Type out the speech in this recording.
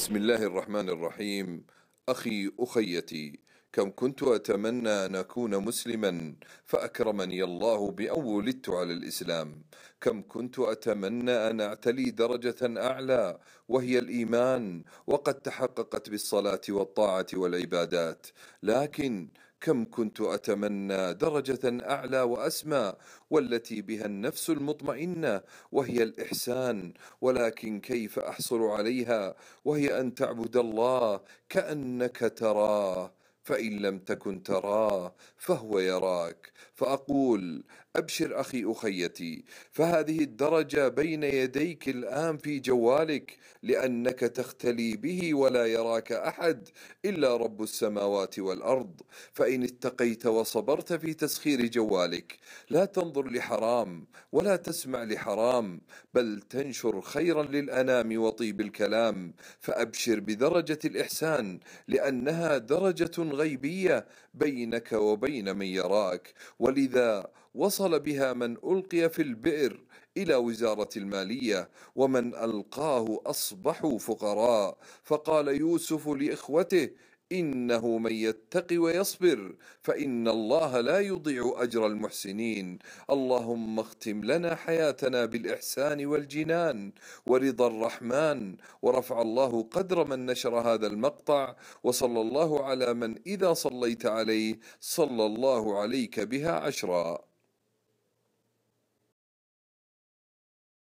بسم الله الرحمن الرحيم أخي أخيتي كم كنت أتمنى أن أكون مسلما فأكرمني الله بأن ولدت على الإسلام كم كنت أتمنى أن أعتلي درجة أعلى وهي الإيمان وقد تحققت بالصلاة والطاعة والعبادات لكن كم كنت اتمنى درجه اعلى واسمى والتي بها النفس المطمئنه وهي الاحسان ولكن كيف احصل عليها وهي ان تعبد الله كانك تراه فان لم تكن تراه فهو يراك فاقول ابشر اخي اخيتي فهذه الدرجه بين يديك الان في جوالك لانك تختلي به ولا يراك احد الا رب السماوات والارض فان اتقيت وصبرت في تسخير جوالك لا تنظر لحرام ولا تسمع لحرام بل تنشر خيرا للانام وطيب الكلام فابشر بدرجه الاحسان لانها درجه الغيبيه بينك وبين من يراك ولذا وصل بها من القي في البئر الى وزاره الماليه ومن القاه اصبحوا فقراء فقال يوسف لاخوته إنه من يتق ويصبر فإن الله لا يضيع أجر المحسنين اللهم اختم لنا حياتنا بالإحسان والجنان ورضا الرحمن ورفع الله قدر من نشر هذا المقطع وصلى الله على من إذا صليت عليه صلى الله عليك بها عشرا